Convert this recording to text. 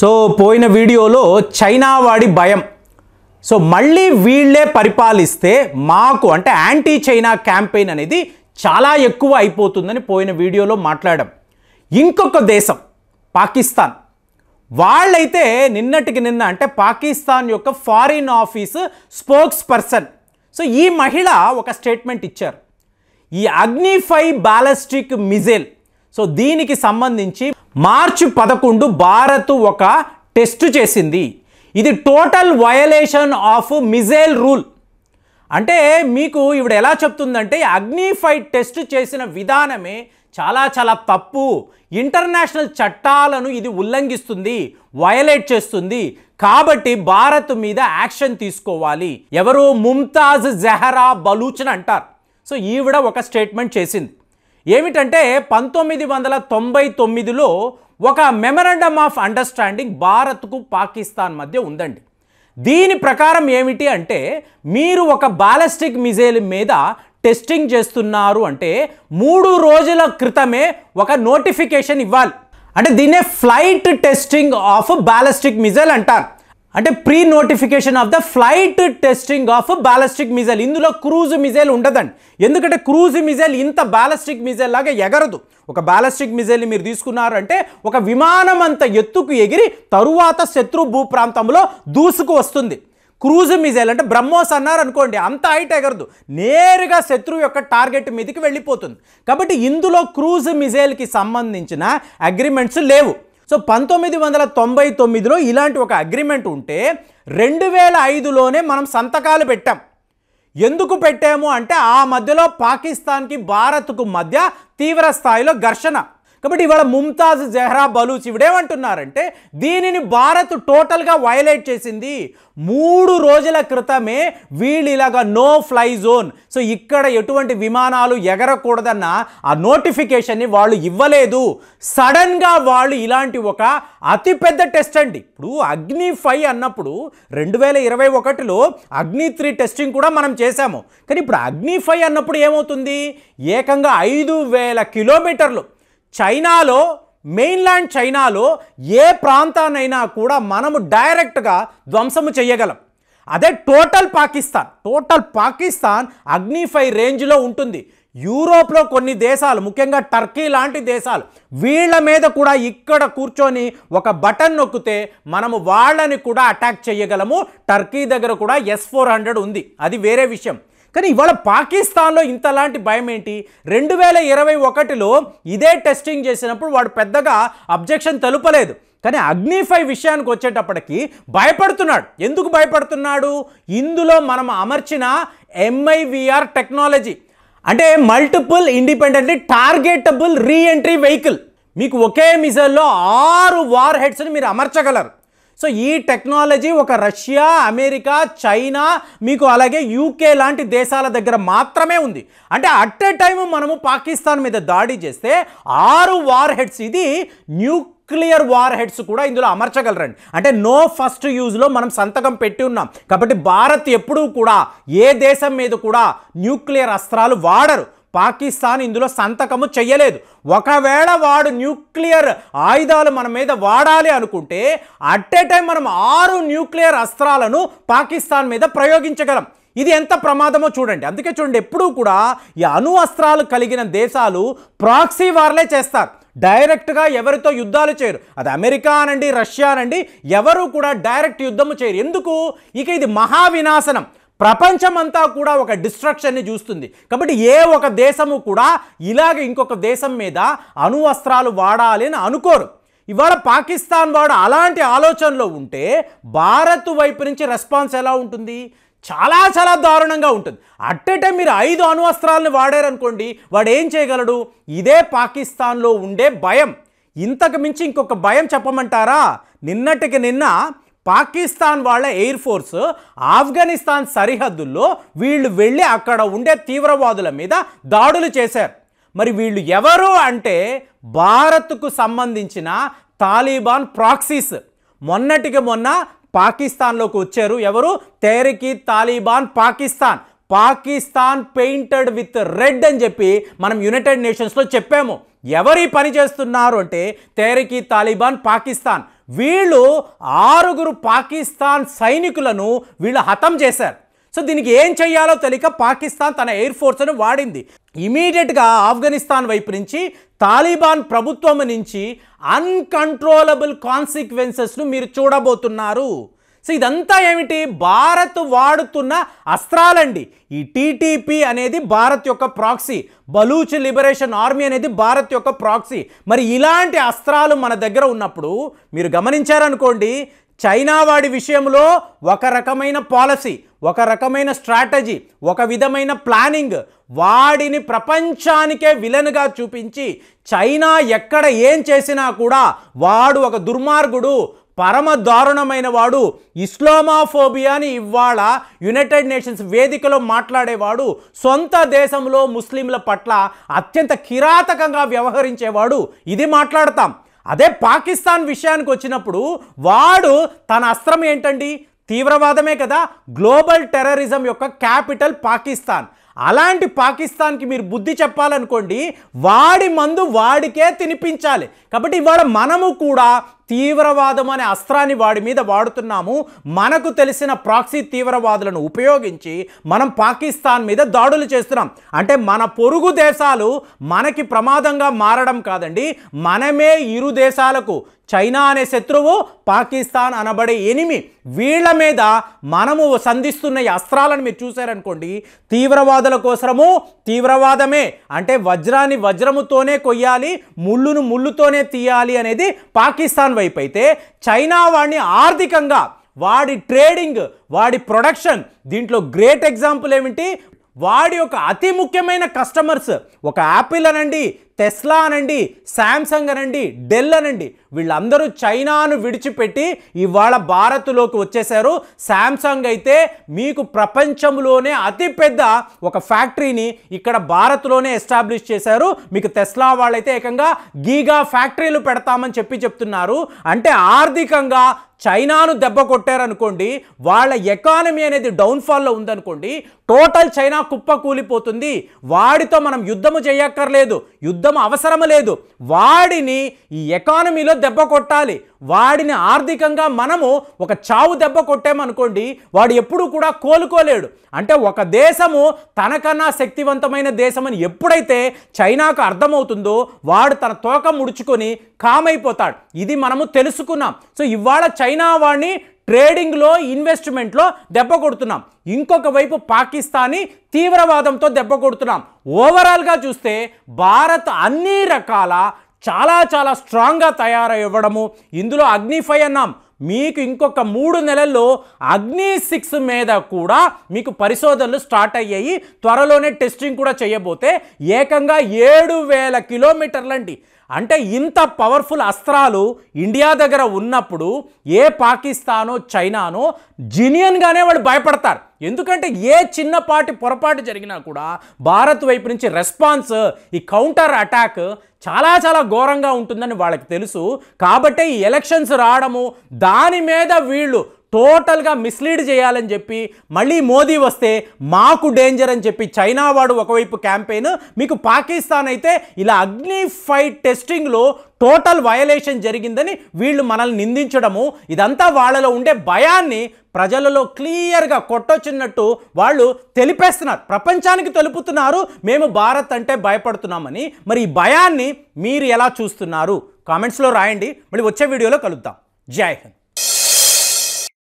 so పోయిన వీడియోలో China వాడి భయం సో మళ్ళీ వీళ్ళే పరిపాలిస్తే మాకు అంటే యాంటీ చైనా క్యాంపెయిన్ అనేది చాలా ఎక్కువ అయిపోతుందని పోయిన వీడియోలో మాట్లాడాం ఇంకొక దేశం పాకిస్తాన్ వాళ్ళైతే నిన్నటికి నిన్న అంటే పాకిస్తాన్ యొక్క foreign office spokesperson so ఈ మహిళ ఒక స్టేట్మెంట్ ఇచ్చారు ఈ అగ్నిఫై బాలస్టిక్ మిజైల్ సో దీనికి సంబంధించి మార్చి పదకొండు భారత్ ఒక టెస్ట్ చేసింది ఇది total violation of missile rule అంటే మీకు ఇవిడ ఎలా చెప్తుందంటే అగ్నిఫైడ్ టెస్ట్ చేసిన విధానమే చాలా చాలా తప్పు ఇంటర్నేషనల్ చట్టాలను ఇది ఉల్లంఘిస్తుంది వయలేట్ చేస్తుంది కాబట్టి భారత్ మీద యాక్షన్ తీసుకోవాలి ఎవరు ముంతాజ్ జహరా బలూచ్ అంటారు సో ఈవిడ ఒక స్టేట్మెంట్ చేసింది ఏమిటంటే పంతొమ్మిది వందల తొంభై తొమ్మిదిలో ఒక మెమరాండమ్ ఆఫ్ అండర్స్టాండింగ్ భారత్కు పాకిస్తాన్ మధ్య ఉందండి దీని ప్రకారం ఏమిటి అంటే మీరు ఒక బాలిస్టిక్ మిజైల్ మీద టెస్టింగ్ చేస్తున్నారు అంటే మూడు రోజుల క్రితమే ఒక నోటిఫికేషన్ ఇవ్వాలి అంటే దీన్నే flight testing of ballistic missile అంటారు అంటే pre notification of the flight testing of ballistic missile ఇందులో క్రూజ్ మిజైల్ ఉండదండి ఎందుకంటే క్రూజ్ మిజైల్ ఇంత బాలస్టిక్ మిజైల్ లాగా ఎగరదు ఒక బ్యాలస్టిక్ మిజైల్ని మీరు తీసుకున్నారంటే ఒక విమానం అంత ఎత్తుకు ఎగిరి తరువాత శత్రు ప్రాంతంలో దూసుకు వస్తుంది క్రూజ్ మిజైల్ అంటే బ్రహ్మోస్ అన్నారు అనుకోండి అంత హైట్ ఎగరదు నేరుగా శత్రువు యొక్క టార్గెట్ మీదకి వెళ్ళిపోతుంది కాబట్టి ఇందులో క్రూజ్ మిజైల్కి సంబంధించిన అగ్రిమెంట్స్ లేవు సో పంతొమ్మిది వందల తొంభై తొమ్మిదిలో ఇలాంటి ఒక అగ్రిమెంట్ ఉంటే రెండు వేల ఐదులోనే మనం సంతకాలు పెట్టాం ఎందుకు పెట్టాము అంటే ఆ మధ్యలో పాకిస్తాన్కి భారత్కు మధ్య తీవ్ర స్థాయిలో ఘర్షణ కాబట్టి ఇవాళ ముంతాజ్ జెహ్రా బలూచ్ ఇవిడేమంటున్నారంటే దీనిని భారత్ టోటల్గా వైలేట్ చేసింది మూడు రోజుల క్రితమే వీళ్ళు ఇలాగా నో ఫ్లై జోన్ సో ఇక్కడ ఎటువంటి విమానాలు ఎగరకూడదన్న ఆ నోటిఫికేషన్ని వాళ్ళు ఇవ్వలేదు సడన్గా వాళ్ళు ఇలాంటి ఒక అతిపెద్ద టెస్ట్ అండి ఇప్పుడు అగ్ని ఫైవ్ అన్నప్పుడు రెండు వేల ఇరవై ఒకటిలో అగ్ని త్రీ టెస్టింగ్ కూడా మనం చేశాము కానీ ఇప్పుడు అగ్ని ఫైవ్ అన్నప్పుడు ఏమవుతుంది ఏకంగా ఐదు వేల కిలోమీటర్లు చైనాలో మెయిన్లాండ్ చైనాలో ఏ ప్రాంతానైనా కూడా మనము డైరెక్ట్గా ధ్వంసము చేయగలం అదే టోటల్ పాకిస్తాన్ టోటల్ పాకిస్తాన్ అగ్నిఫై రేంజ్లో ఉంటుంది యూరోప్లో కొన్ని దేశాలు ముఖ్యంగా టర్కీ లాంటి దేశాలు వీళ్ళ మీద కూడా ఇక్కడ కూర్చొని ఒక బటన్ నొక్కితే మనము వాళ్ళని కూడా అటాక్ చేయగలము టర్కీ దగ్గర కూడా ఎస్ ఫోర్ హండ్రెడ్ ఉంది అది వేరే విషయం కానీ ఇవాళ పాకిస్తాన్లో ఇంతలాంటి భయం ఏంటి రెండు వేల ఇరవై ఒకటిలో ఇదే టెస్టింగ్ చేసినప్పుడు వాడు పెద్దగా అబ్జెక్షన్ తెలుపలేదు కానీ అగ్నిఫై విషయానికి వచ్చేటప్పటికి భయపడుతున్నాడు ఎందుకు భయపడుతున్నాడు ఇందులో మనం అమర్చిన ఎంఐవిఆర్ టెక్నాలజీ అంటే multiple independently targetable reentry vehicle మీకు ఒకే మిజల్లో ఆరు వార్ హెడ్స్ని మీరు అమర్చగలరు సో ఈ టెక్నాలజీ ఒక రష్యా అమెరికా చైనా మీకు అలాగే యూకే లాంటి దేశాల దగ్గర మాత్రమే ఉంది అంటే అట్ ఏ టైం మనము పాకిస్తాన్ మీద దాడి చేస్తే ఆరు వార్ హెడ్స్ ఇది న్యూ న్యూక్లియర్ వార్ హెడ్స్ కూడా ఇందులో అమర్చగలరండి అంటే నో ఫస్ట్ యూజ్లో మనం సంతకం పెట్టి ఉన్నాం కాబట్టి భారత్ ఎప్పుడూ కూడా ఏ దేశం మీద కూడా న్యూక్లియర్ అస్త్రాలు వాడరు పాకిస్తాన్ ఇందులో సంతకము చెయ్యలేదు ఒకవేళ వాడు న్యూక్లియర్ ఆయుధాలు మన మీద వాడాలి అనుకుంటే అట్ ఏ టైం మనం ఆరు న్యూక్లియర్ అస్త్రాలను పాకిస్తాన్ మీద ప్రయోగించగలం ఇది ఎంత ప్రమాదమో చూడండి అందుకే చూడండి ఎప్పుడూ కూడా ఈ అణు అస్త్రాలు కలిగిన దేశాలు ప్రాక్సీ వార్లే చేస్తారు డైరెక్ట్గా ఎవరితో యుద్ధాలు చేయరు అది అమెరికా అనండి రష్యా అనండి ఎవరు కూడా డైరెక్ట్ యుద్ధము చేయరు ఎందుకు ఇక ఇది మహావినాశనం ప్రపంచమంతా కూడా ఒక డిస్ట్రక్షన్ని చూస్తుంది కాబట్టి ఏ ఒక దేశము కూడా ఇలాగ ఇంకొక దేశం మీద అణువస్త్రాలు వాడాలి అని అనుకోరు ఇవాళ పాకిస్తాన్ వాడు అలాంటి ఆలోచనలో ఉంటే భారత్ వైపు నుంచి రెస్పాన్స్ ఎలా ఉంటుంది చాలా చాలా దారుణంగా ఉంటుంది అట్ టైం మీరు ఐదు అణువస్త్రాలను వాడారనుకోండి వాడు ఏం చేయగలడు ఇదే పాకిస్తాన్లో ఉండే భయం ఇంతకు మించి ఇంకొక భయం చెప్పమంటారా నిన్నటికి నిన్న పాకిస్తాన్ వాళ్ళ ఎయిర్ ఫోర్స్ ఆఫ్ఘనిస్తాన్ సరిహద్దుల్లో వీళ్ళు వెళ్ళి అక్కడ ఉండే తీవ్రవాదుల మీద దాడులు చేశారు మరి వీళ్ళు ఎవరు అంటే భారత్కు సంబంధించిన తాలిబాన్ ప్రాక్సీస్ మొన్నటికి మొన్న పాకిస్తాన్లోకి వచ్చారు ఎవరు Tehrik Taliban Pakistan Pakistan painted with red అని చెప్పి మనం యునైటెడ్ నేషన్స్లో చెప్పాము ఎవరి పని చేస్తున్నారు అంటే తేరికి తాలిబాన్ పాకిస్తాన్ వీళ్ళు ఆరుగురు పాకిస్తాన్ సైనికులను వీళ్ళు హతం చేశారు సో దీనికి ఏం చేయాలో తెలియక పాకిస్తాన్ తన ఎయిర్ ఫోర్స్ను వాడింది ఇమీడియట్గా ఆఫ్ఘనిస్తాన్ వైపు నుంచి తాలిబాన్ ప్రభుత్వం నుంచి అన్కంట్రోలబుల్ కాన్సిక్వెన్సెస్ను మీరు చూడబోతున్నారు సో ఇదంతా ఏమిటి భారత్ వాడుతున్న అస్త్రాలండి ఈ టీటీపీ అనేది భారత్ యొక్క ప్రాక్సీ బలూచ్ లిబరేషన్ ఆర్మీ అనేది భారత్ యొక్క ప్రాక్సీ మరి ఇలాంటి అస్త్రాలు మన దగ్గర ఉన్నప్పుడు మీరు గమనించారనుకోండి చైనా వాడి విషయంలో ఒక రకమైన పాలసీ ఒక రకమైన స్ట్రాటజీ ఒక విధమైన ప్లానింగ్ వాడిని ప్రపంచానికే విలన్గా చూపించి చైనా ఎక్కడ ఏం చేసినా కూడా వాడు ఒక దుర్మార్గుడు పరమ దారుణమైన వాడు ఇస్లామాఫోబియాని ఇవాళ యునైటెడ్ నేషన్స్ వేదికలో మాట్లాడేవాడు సొంత దేశంలో ముస్లింల పట్ల అత్యంత కిరాతకంగా వ్యవహరించేవాడు ఇది మాట్లాడతాం అదే పాకిస్తాన్ విషయానికి వచ్చినప్పుడు వాడు తన అస్త్రం ఏంటండి తీవ్రవాదమే కదా గ్లోబల్ టెర్రరిజం యొక్క క్యాపిటల్ పాకిస్తాన్ అలాంటి పాకిస్తాన్కి మీరు బుద్ధి చెప్పాలనుకోండి వాడి మందు వాడికే తినిపించాలి కాబట్టి ఇవాళ మనము కూడా తీవ్రవాదం అనే అస్త్రాన్ని వాడి మీద వాడుతున్నాము మనకు తెలిసిన ప్రాక్సీ తీవ్రవాదులను ఉపయోగించి మనం పాకిస్తాన్ మీద దాడులు చేస్తున్నాం అంటే మన పొరుగు దేశాలు మనకి ప్రమాదంగా మారడం కాదండి మనమే ఇరు దేశాలకు చైనా అనే శత్రువు పాకిస్తాన్ అనబడే ఎనిమి వీళ్ళ మీద మనము సంధిస్తున్న ఈ అస్త్రాలను మీరు చూశారనుకోండి తీవ్రవాదుల కోసము తీవ్రవాదమే అంటే వజ్రాన్ని వజ్రముతోనే కొయ్యాలి ముళ్ళును ముళ్ళుతోనే తీయాలి అనేది పాకిస్తాన్ వైపు అయితే చైనా వాడిని ఆర్థికంగా వాడి ట్రేడింగ్ వాడి ప్రొడక్షన్ దీంట్లో గ్రేట్ ఎగ్జాంపుల్ ఏమిటి వాడి యొక్క అతి ముఖ్యమైన కస్టమర్స్ ఒక యాపిల్ అనండి టెస్లా అనండి శాంసంగ్ అనండి డెల్ అనండి వీళ్ళందరూ చైనాను విడిచిపెట్టి ఇవాళ భారత్లోకి వచ్చేశారు శాంసంగ్ అయితే మీకు ప్రపంచంలోనే అతిపెద్ద ఒక ఫ్యాక్టరీని ఇక్కడ భారత్లోనే ఎస్టాబ్లిష్ చేశారు మీకు టెస్లా వాళ్ళైతే ఏకంగా గీగా ఫ్యాక్టరీలు పెడతామని చెప్పి చెప్తున్నారు అంటే ఆర్థికంగా చైనాను దెబ్బ కొట్టారనుకోండి వాళ్ళ ఎకానమీ అనేది డౌన్ఫాల్లో ఉందనుకోండి టోటల్ చైనా కుప్ప కూలిపోతుంది వాడితో మనం యుద్ధము చేయక్కర్లేదు యుద్ధం యుద్ధం అవసరం లేదు వాడిని ఈ ఎకానమీలో దెబ్బ కొట్టాలి వాడిని ఆర్థికంగా మనము ఒక చావు దెబ్బ కొట్టామనుకోండి వాడు ఎప్పుడు కూడా కోలుకోలేడు అంటే ఒక దేశము తనకన్నా శక్తివంతమైన దేశం అని ఎప్పుడైతే చైనాకు అర్థమవుతుందో వాడు తన తోక ముడుచుకొని కామైపోతాడు ఇది మనము తెలుసుకున్నాం సో ఇవాళ చైనా వాడిని ట్రేడింగ్లో ఇన్వెస్ట్మెంట్లో దెబ్బ కొడుతున్నాం ఇంకొక వైపు పాకిస్తానీ తీవ్రవాదంతో దెబ్బ కొడుతున్నాం ఓవరాల్గా చూస్తే భారత్ అన్ని రకాల చాలా చాలా స్ట్రాంగ్గా తయారవ్వడము ఇందులో అగ్నిఫై అన్నాం మీకు ఇంకొక మూడు నెలల్లో అగ్ని సిక్స్ మీద కూడా మీకు పరిశోధనలు స్టార్ట్ అయ్యాయి త్వరలోనే టెస్టింగ్ కూడా చేయబోతే ఏకంగా ఏడు వేల కిలోమీటర్లండి అంటే ఇంత పవర్ఫుల్ అస్త్రాలు ఇండియా దగ్గర ఉన్నప్పుడు ఏ పాకిస్తానో చైనానో జినియన్గానే వాళ్ళు భయపడతారు ఎందుకంటే ఏ చిన్నపాటి పొరపాటు జరిగినా కూడా భారత్ వైపు నుంచి రెస్పాన్స్ ఈ కౌంటర్ అటాక్ చాలా చాలా ఘోరంగా ఉంటుందని వాళ్ళకి తెలుసు కాబట్టే ఈ ఎలక్షన్స్ రావడము దాని మీద వీళ్ళు టోటల్గా మిస్లీడ్ చేయాలని చెప్పి మళ్ళీ మోదీ వస్తే మాకు డేంజర్ అని చెప్పి చైనా వాడు ఒకవైపు క్యాంపెయిన్ మీకు పాకిస్తాన్ అయితే ఇలా అగ్ని ఫైట్ టెస్టింగ్లో టోటల్ వయలేషన్ జరిగిందని వీళ్ళు మనల్ని నిందించడము ఇదంతా వాళ్ళలో ఉండే భయాన్ని ప్రజలలో క్లియర్గా కొట్టొచ్చినట్టు వాళ్ళు తెలిపేస్తున్నారు ప్రపంచానికి తెలుపుతున్నారు మేము భారత్ అంటే భయపడుతున్నామని మరి ఈ భయాన్ని మీరు ఎలా చూస్తున్నారు కామెంట్స్లో రాయండి మళ్ళీ వచ్చే వీడియోలో కలుద్దాం జై హింద్